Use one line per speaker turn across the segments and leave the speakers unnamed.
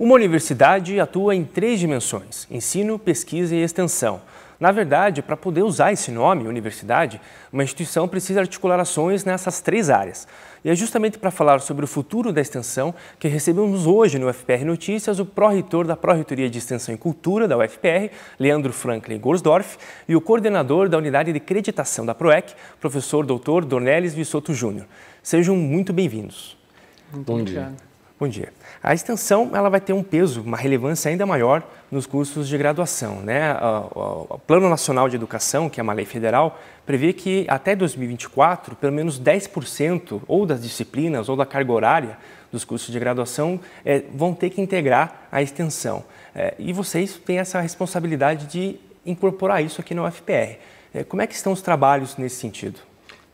Uma universidade atua em três dimensões: ensino, pesquisa e extensão. Na verdade, para poder usar esse nome, universidade, uma instituição precisa articular ações nessas três áreas. E é justamente para falar sobre o futuro da extensão que recebemos hoje no UFR Notícias o pró-reitor da Pró-Reitoria de Extensão e Cultura da UFPR, Leandro Franklin Gorsdorff, e o coordenador da Unidade de Creditação da PROEC, professor doutor Dornelis Vissoto Júnior. Sejam muito bem-vindos.
Bom dia.
Bom dia. A extensão ela vai ter um peso, uma relevância ainda maior nos cursos de graduação. Né? O Plano Nacional de Educação, que é uma lei federal, prevê que até 2024, pelo menos 10% ou das disciplinas ou da carga horária dos cursos de graduação é, vão ter que integrar a extensão. É, e vocês têm essa responsabilidade de incorporar
isso aqui na UFPR. É, como é que estão os trabalhos nesse sentido?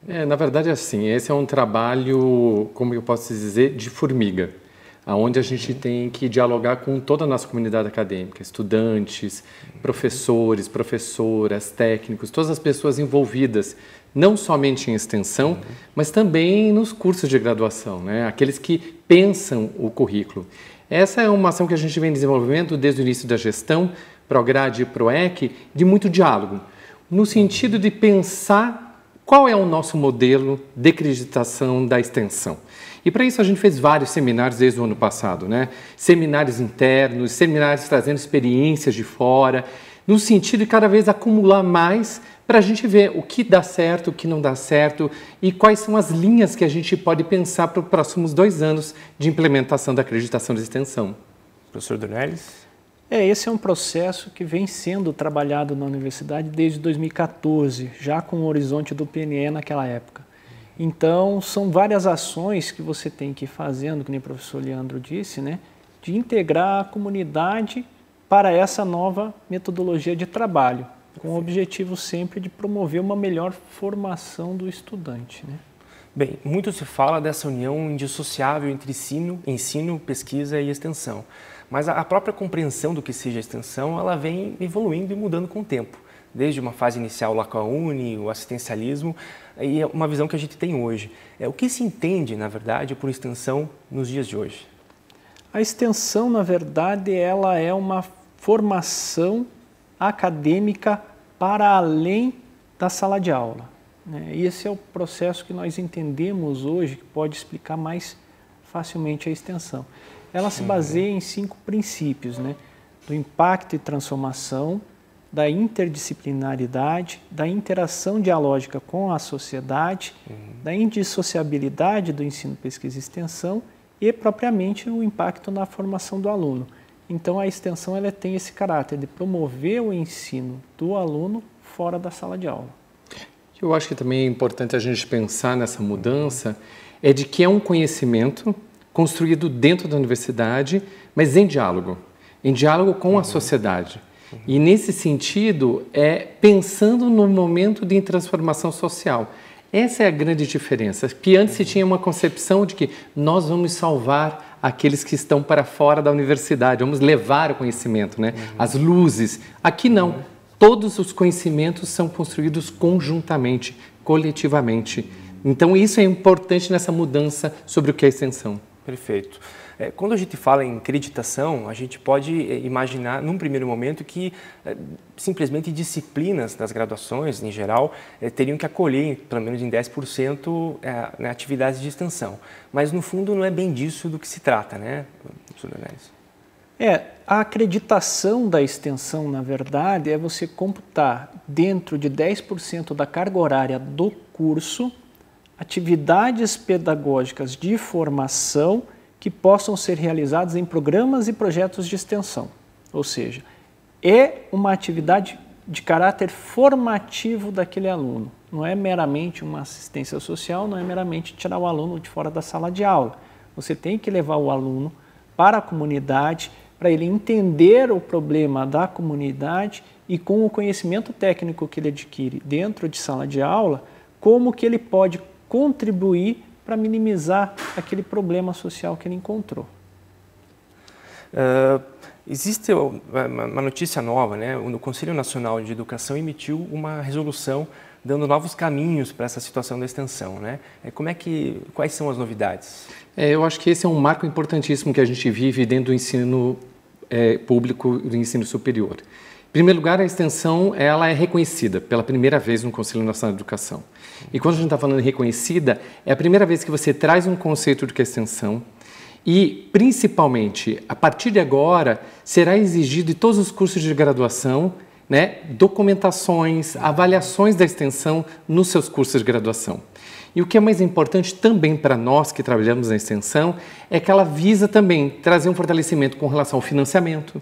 É, na verdade, é assim, esse é um trabalho, como eu posso dizer, de formiga aonde a gente tem que dialogar com toda a nossa comunidade acadêmica, estudantes, professores, professoras, técnicos, todas as pessoas envolvidas, não somente em extensão, mas também nos cursos de graduação, né? aqueles que pensam o currículo. Essa é uma ação que a gente vem desenvolvendo desde o início da gestão, ProGrad e ProEC, de muito diálogo, no sentido de pensar qual é o nosso modelo de acreditação da extensão? E para isso a gente fez vários seminários desde o ano passado, né? Seminários internos, seminários trazendo experiências de fora, no sentido de cada vez acumular mais para a gente ver o que dá certo, o que não dá certo e quais são as linhas que a gente pode pensar para os próximos dois anos de implementação da acreditação de extensão. Professor Dornelis?
É, esse é um processo que vem sendo trabalhado na universidade desde 2014, já com o horizonte do PNE naquela época. Então, são várias ações que você tem que ir fazendo, que nem o professor Leandro disse, né, de integrar a comunidade para essa nova metodologia de trabalho, com o objetivo sempre de promover uma melhor formação do estudante. Né?
Bem, muito se fala dessa união indissociável entre ensino, ensino, pesquisa e extensão. Mas a própria compreensão do que seja a extensão, ela vem evoluindo e mudando com o tempo. Desde uma fase inicial lá com a Uni, o assistencialismo, e é uma visão que a gente tem hoje. É, o que se entende, na verdade, por extensão nos dias de hoje? A extensão,
na verdade, ela é uma formação acadêmica para além da sala de aula. Né? E esse é o processo que nós entendemos hoje, que pode explicar mais facilmente a extensão. Ela se uhum. baseia em cinco princípios, né? Do impacto e transformação, da interdisciplinaridade, da interação dialógica com a sociedade, uhum. da indissociabilidade do ensino, pesquisa e extensão e, propriamente, o impacto na formação do aluno. Então, a extensão ela tem esse caráter de promover o ensino do aluno fora da sala de aula.
Eu acho que também é importante a gente pensar nessa mudança é de que é um conhecimento construído dentro da universidade, mas em diálogo, em diálogo com a uhum. sociedade. Uhum. E nesse sentido, é pensando no momento de transformação social. Essa é a grande diferença, que antes se uhum. tinha uma concepção de que nós vamos salvar aqueles que estão para fora da universidade, vamos levar o conhecimento, né? as luzes. Aqui não, todos os conhecimentos são construídos conjuntamente, coletivamente. Então, isso é importante nessa mudança sobre o que é extensão.
Perfeito. É, quando a gente fala em creditação, a gente pode é, imaginar, num primeiro momento, que é, simplesmente disciplinas das graduações, em geral, teriam que acolher, pelo menos em 10%, né, atividades de extensão. Mas, no fundo, não é bem disso do que se trata, né, É, a acreditação da extensão, na verdade, é você computar
dentro de 10% da carga horária do curso atividades pedagógicas de formação que possam ser realizadas em programas e projetos de extensão. Ou seja, é uma atividade de caráter formativo daquele aluno. Não é meramente uma assistência social, não é meramente tirar o aluno de fora da sala de aula. Você tem que levar o aluno para a comunidade, para ele entender o problema da comunidade e com o conhecimento técnico que ele adquire dentro de sala de aula, como que ele pode contribuir para minimizar aquele problema social que ele encontrou.
Uh, existe uma notícia nova, né? O Conselho Nacional de Educação emitiu uma resolução dando novos caminhos para essa situação da extensão, né? Eh, como é
que, quais são as novidades? É, eu acho que esse é um marco importantíssimo que a gente vive dentro do ensino é, público do ensino superior primeiro lugar, a extensão ela é reconhecida pela primeira vez no Conselho Nacional de Educação. E quando a gente está falando em reconhecida, é a primeira vez que você traz um conceito de que é extensão e, principalmente, a partir de agora, será exigido de todos os cursos de graduação né, documentações, avaliações da extensão nos seus cursos de graduação. E o que é mais importante também para nós que trabalhamos na extensão é que ela visa também trazer um fortalecimento com relação ao financiamento,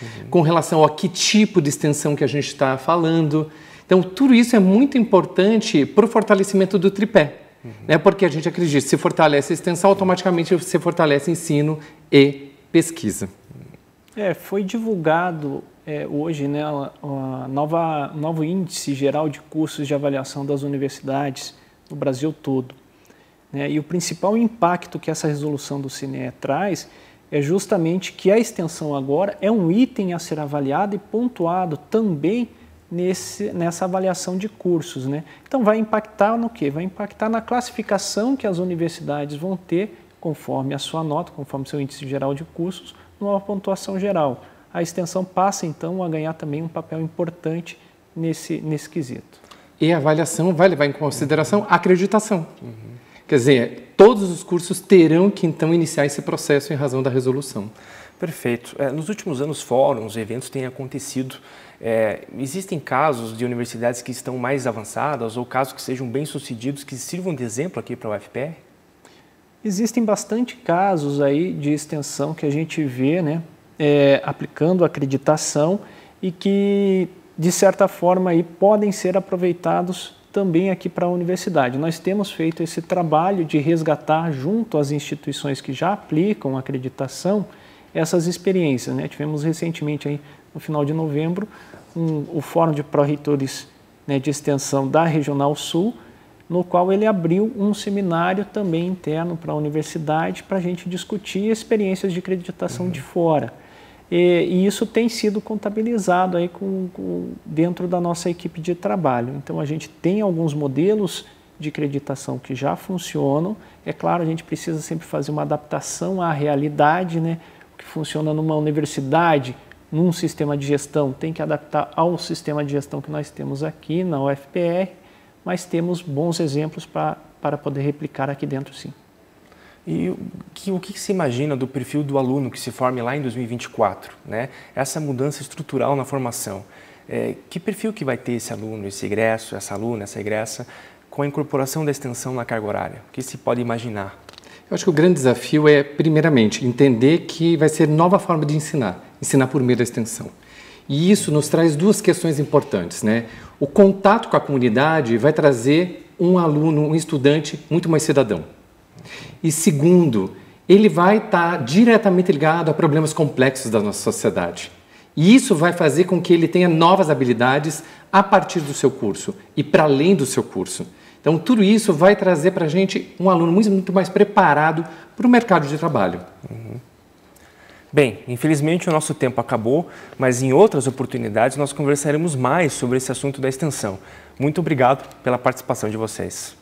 uhum. com relação a que tipo de extensão que a gente está falando. Então, tudo isso é muito importante para o fortalecimento do tripé. Uhum. Né? Porque a gente acredita, que se fortalece a extensão, automaticamente se fortalece ensino e pesquisa.
É, foi divulgado é, hoje né, a nova, novo índice geral de cursos de avaliação das universidades no Brasil todo. Né? E o principal impacto que essa resolução do CINE traz é justamente que a extensão agora é um item a ser avaliado e pontuado também nesse, nessa avaliação de cursos. Né? Então, vai impactar no que? Vai impactar na classificação que as universidades vão ter, conforme a sua nota, conforme seu índice geral de cursos, numa pontuação geral. A extensão passa, então, a ganhar também um papel importante nesse, nesse quesito.
E a avaliação vai levar em consideração a acreditação. Uhum. Quer dizer, todos os cursos terão que então iniciar esse processo em razão da resolução. Perfeito. É, nos últimos anos, fóruns, eventos têm acontecido. É, existem casos
de universidades que estão mais avançadas ou casos que sejam bem-sucedidos que sirvam de exemplo aqui para o UFPR?
Existem bastante casos aí de extensão que a gente vê, né, é, aplicando acreditação e que de certa forma aí podem ser aproveitados também aqui para a universidade. Nós temos feito esse trabalho de resgatar junto às instituições que já aplicam acreditação essas experiências. Né? Tivemos recentemente, aí, no final de novembro, um, o Fórum de Proreitores né, de Extensão da Regional Sul, no qual ele abriu um seminário também interno para a universidade para a gente discutir experiências de acreditação uhum. de fora. E, e isso tem sido contabilizado aí com, com, dentro da nossa equipe de trabalho. Então a gente tem alguns modelos de creditação que já funcionam. É claro, a gente precisa sempre fazer uma adaptação à realidade, né? O que funciona numa universidade, num sistema de gestão, tem que adaptar ao sistema de gestão que nós temos aqui na UFPR, mas temos bons exemplos para poder replicar
aqui dentro, sim. E que, o que se imagina do perfil do aluno que se forme lá em 2024? Né? Essa mudança estrutural na formação. É, que perfil que vai ter esse aluno, esse egresso, essa aluna, essa egressa, com a incorporação da extensão na carga horária? O que
se pode imaginar? Eu acho que o grande desafio é, primeiramente, entender que vai ser nova forma de ensinar, ensinar por meio da extensão. E isso nos traz duas questões importantes, né? O contato com a comunidade vai trazer um aluno, um estudante muito mais cidadão. E segundo, ele vai estar tá diretamente ligado a problemas complexos da nossa sociedade. E isso vai fazer com que ele tenha novas habilidades a partir do seu curso e para além do seu curso. Então, tudo isso vai trazer para a gente um aluno muito, muito mais preparado para o mercado de trabalho. Uhum. Bem,
infelizmente o nosso tempo acabou, mas em outras oportunidades nós conversaremos mais sobre esse assunto da extensão. Muito obrigado pela participação de vocês.